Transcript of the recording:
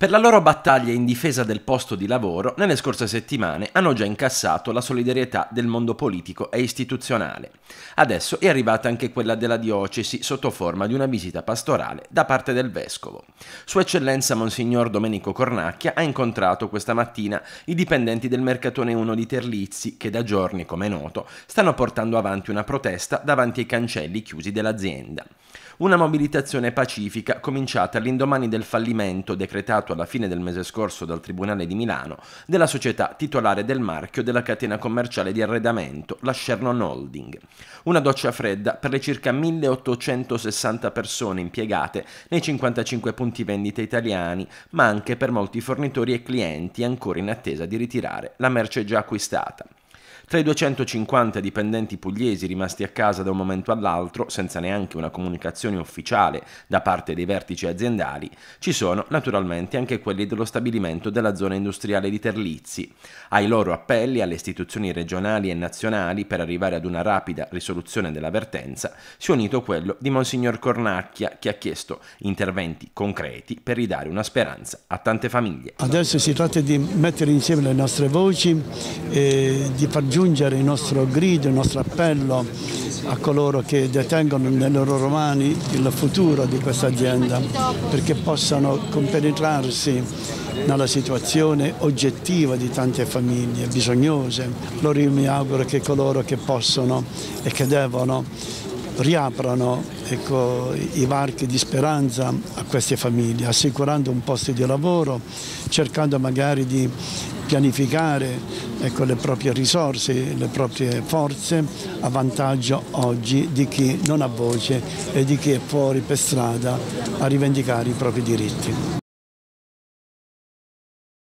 Per la loro battaglia in difesa del posto di lavoro, nelle scorse settimane hanno già incassato la solidarietà del mondo politico e istituzionale. Adesso è arrivata anche quella della diocesi sotto forma di una visita pastorale da parte del vescovo. Sua Eccellenza Monsignor Domenico Cornacchia ha incontrato questa mattina i dipendenti del Mercatone 1 di Terlizzi che da giorni, come è noto, stanno portando avanti una protesta davanti ai cancelli chiusi dell'azienda. Una mobilitazione pacifica cominciata all'indomani del fallimento decretato accertato alla fine del mese scorso dal Tribunale di Milano della società titolare del marchio della catena commerciale di arredamento, la Shernon Holding. Una doccia fredda per le circa 1860 persone impiegate nei 55 punti vendita italiani, ma anche per molti fornitori e clienti ancora in attesa di ritirare la merce già acquistata. Tra i 250 dipendenti pugliesi rimasti a casa da un momento all'altro, senza neanche una comunicazione ufficiale da parte dei vertici aziendali, ci sono naturalmente anche quelli dello stabilimento della zona industriale di Terlizzi. Ai loro appelli alle istituzioni regionali e nazionali per arrivare ad una rapida risoluzione dell'avvertenza, si è unito quello di Monsignor Cornacchia che ha chiesto interventi concreti per ridare una speranza a tante famiglie. Adesso si tratta di mettere insieme le nostre voci, eh, di far giungere giungere il nostro grido, il nostro appello a coloro che detengono nelle loro mani il futuro di questa azienda perché possano compenetrarsi nella situazione oggettiva di tante famiglie bisognose. Allora io mi auguro che coloro che possono e che devono riaprano ecco, i varchi di speranza a queste famiglie, assicurando un posto di lavoro, cercando magari di pianificare ecco, le proprie risorse, le proprie forze a vantaggio oggi di chi non ha voce e di chi è fuori per strada a rivendicare i propri diritti.